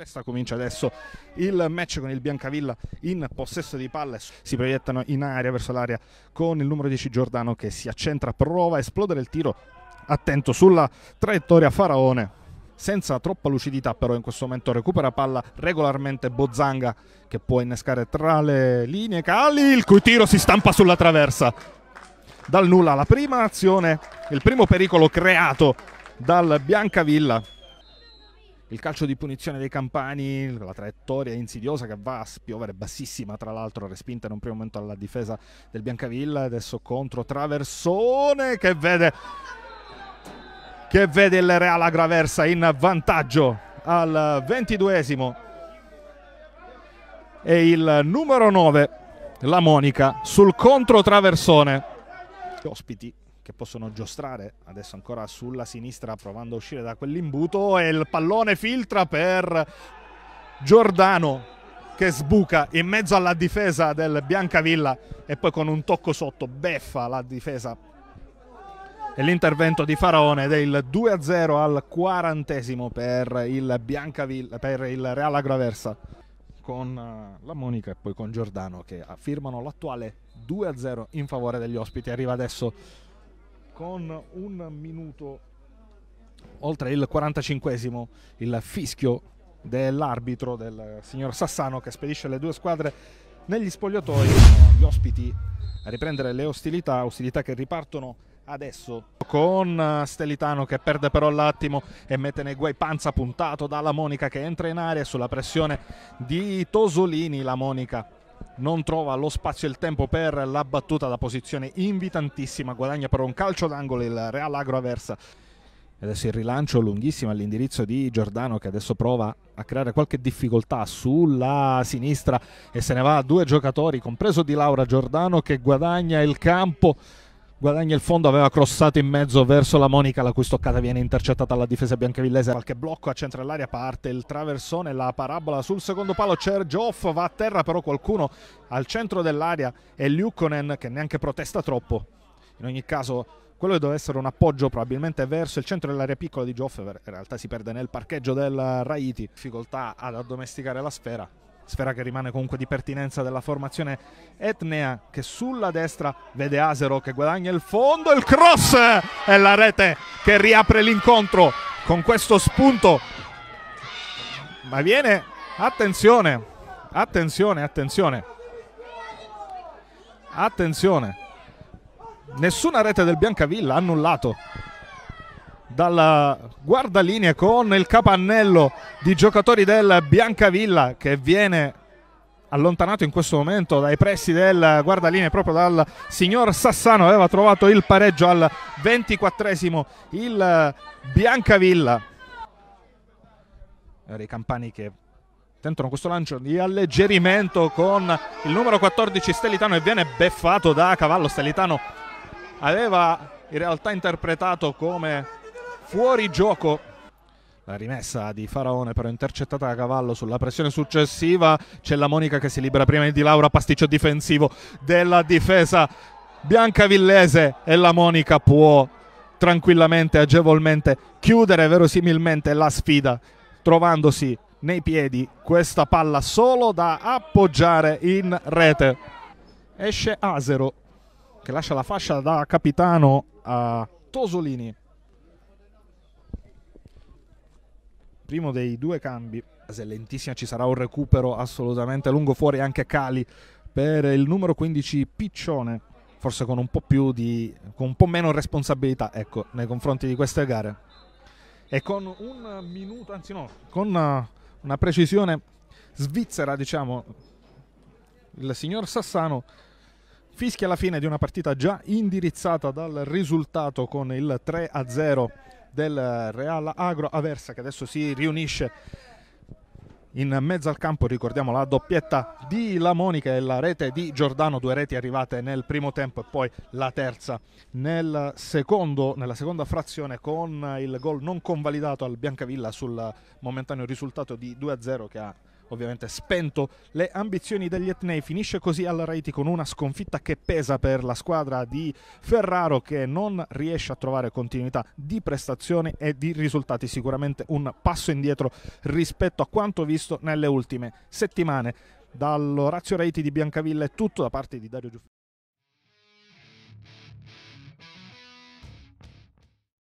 Pesta comincia adesso il match con il Biancavilla in possesso di palle. Si proiettano in aria verso l'aria con il numero 10 Giordano che si accentra, prova a esplodere il tiro. Attento sulla traiettoria Faraone. Senza troppa lucidità però in questo momento recupera palla regolarmente Bozzanga che può innescare tra le linee Cali, il cui tiro si stampa sulla traversa. Dal nulla la prima azione, il primo pericolo creato dal Biancavilla il calcio di punizione dei Campani, la traiettoria insidiosa che va a spiovere bassissima, tra l'altro respinta in un primo momento alla difesa del Biancavilla, adesso contro Traversone che vede che vede il Real Agraversa in vantaggio al ventiduesimo e il numero 9 la Monica sul contro Traversone ospiti che possono giostrare adesso ancora sulla sinistra provando a uscire da quell'imbuto e il pallone filtra per Giordano che sbuca in mezzo alla difesa del Biancavilla e poi con un tocco sotto beffa la difesa e l'intervento di Faraone del 2-0 al quarantesimo per il, Biancavilla, per il Real Agraversa con eh, la Monica e poi con Giordano che eh, firmano l'attuale 2-0 in favore degli ospiti. Arriva adesso con un minuto oltre il 45esimo, il fischio dell'arbitro del signor Sassano che spedisce le due squadre negli spogliatoi, gli ospiti a riprendere le ostilità, ostilità che ripartono adesso con Stelitano che perde però l'attimo e mette nei guai panza puntato dalla Monica che entra in area sulla pressione di Tosolini la Monica non trova lo spazio e il tempo per la battuta da posizione invitantissima, guadagna però un calcio d'angolo il Real Agro Aversa. Adesso il rilancio lunghissimo all'indirizzo di Giordano che adesso prova a creare qualche difficoltà sulla sinistra e se ne va a due giocatori, compreso di Laura Giordano che guadagna il campo guadagna il fondo, aveva crossato in mezzo verso la Monica, la cui stoccata viene intercettata alla difesa biancavillese. Qualche blocco a centro dell'area parte il traversone, la parabola sul secondo palo. Sergio Off va a terra, però qualcuno al centro dell'area è Liukkonen che neanche protesta troppo. In ogni caso, quello che doveva essere un appoggio probabilmente verso il centro dell'area piccola di Joff, in realtà si perde nel parcheggio del Raiti. Difficoltà ad addomesticare la sfera sfera che rimane comunque di pertinenza della formazione etnea che sulla destra vede Asero che guadagna il fondo, il cross è la rete che riapre l'incontro con questo spunto ma viene attenzione attenzione attenzione attenzione nessuna rete del Biancavilla annullato dalla guardalinea con il capannello di giocatori del Biancavilla che viene allontanato in questo momento dai pressi del guardalinea proprio dal signor Sassano aveva trovato il pareggio al 24esimo il Biancavilla i campani che tentano questo lancio di alleggerimento con il numero 14 Stellitano e viene beffato da Cavallo Stellitano aveva in realtà interpretato come fuori gioco la rimessa di Faraone però intercettata da cavallo sulla pressione successiva. C'è la Monica che si libera prima di Laura, pasticcio difensivo della difesa biancavillese e la Monica può tranquillamente, agevolmente chiudere verosimilmente la sfida trovandosi nei piedi questa palla solo da appoggiare in rete. Esce Asero che lascia la fascia da capitano a Tosolini primo dei due cambi. Se lentissima ci sarà un recupero assolutamente lungo fuori anche Cali per il numero 15 Piccione, forse con un po, di, con un po meno responsabilità, ecco, nei confronti di queste gare. E con un minuto, anzi no, con una, eh, una precisione svizzera, diciamo, il signor Sassano fischia la fine di una partita già indirizzata dal risultato con il 3-0 del Real Agro Aversa che adesso si riunisce in mezzo al campo ricordiamo la doppietta di La Monica e la rete di Giordano, due reti arrivate nel primo tempo e poi la terza nel secondo, nella seconda frazione con il gol non convalidato al Biancavilla sul momentaneo risultato di 2-0 che ha ovviamente spento le ambizioni degli Etnei. Finisce così al Raiti con una sconfitta che pesa per la squadra di Ferraro che non riesce a trovare continuità di prestazioni e di risultati. Sicuramente un passo indietro rispetto a quanto visto nelle ultime settimane. Dall'Orazio Raiti di Biancavilla è tutto da parte di Dario Giuffre.